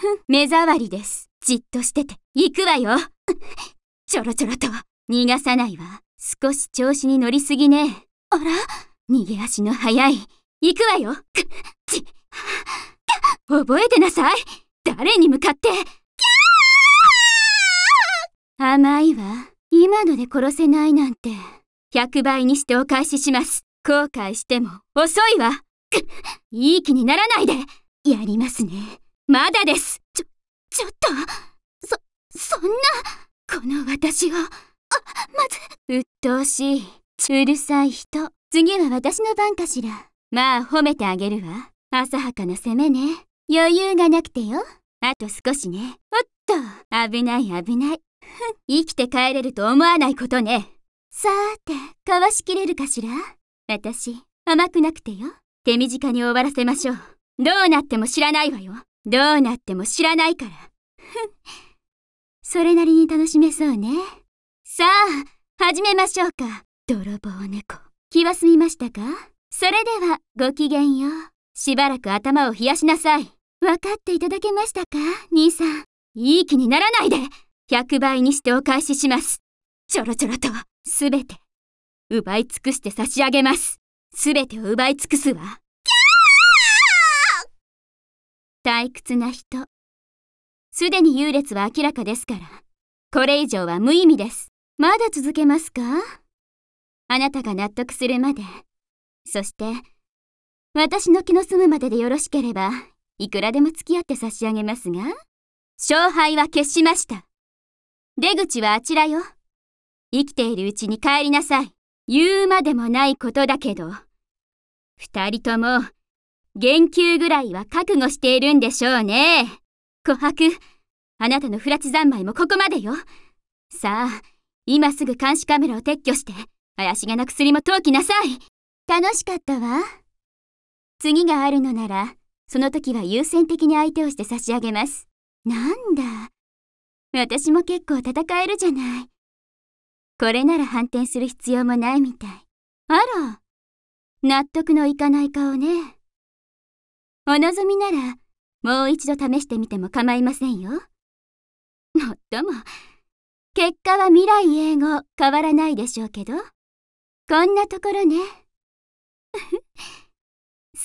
目障りです。じっとしてて。行くわよ。ちょろちょろと。逃がさないわ。少し調子に乗りすぎね。あら逃げ足の速い。行くわよ。覚えてなさい。誰に向かって。甘いわ。今ので殺せないなんて。100倍にしてお返しします。後悔しても遅いわ。いい気にならないで。やりますね。まだです。ちょ、ちょっと、そ、そんな、この私を、あ、まず、鬱陶しい、うるさい人。次は私の番かしら。まあ、褒めてあげるわ。浅はかな攻めね。余裕がなくてよ。あと少しね。おっと、危ない危ない。生きて帰れると思わないことね。さーて、かわしきれるかしら私、甘くなくてよ。手短に終わらせましょう。どうなっても知らないわよ。どうなっても知らないから。それなりに楽しめそうね。さあ、始めましょうか。泥棒猫。気は済みましたかそれでは、ごきげんよう。しばらく頭を冷やしなさい。分かっていただけましたか兄さん。いい気にならないで !100 倍にしてお返しします。ちょろちょろと、すべて、奪い尽くして差し上げます。すべてを奪い尽くすわ。退屈な人。すでに優劣は明らかですから、これ以上は無意味です。まだ続けますかあなたが納得するまで、そして、私の気の済むまででよろしければ、いくらでも付き合って差し上げますが、勝敗は決しました。出口はあちらよ。生きているうちに帰りなさい。言うまでもないことだけど、二人とも、言及ぐらいは覚悟しているんでしょうね。琥珀、あなたの不埒三昧もここまでよ。さあ、今すぐ監視カメラを撤去して、怪しげな薬も投棄なさい。楽しかったわ。次があるのなら、その時は優先的に相手をして差し上げます。なんだ。私も結構戦えるじゃない。これなら反転する必要もないみたい。あら、納得のいかない顔ね。お望みなら、もう一度試してみても構いませんよ。もっとも、結果は未来永劫変わらないでしょうけど、こんなところね。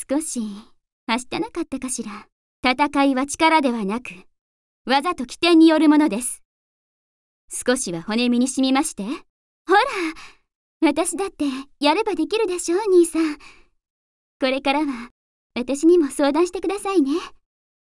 少し、はしたなかったかしら。戦いは力ではなく、わざと起点によるものです。少しは骨身に染みまして。ほら、私だってやればできるでしょう、兄さん。これからは私にも相談してくださいね。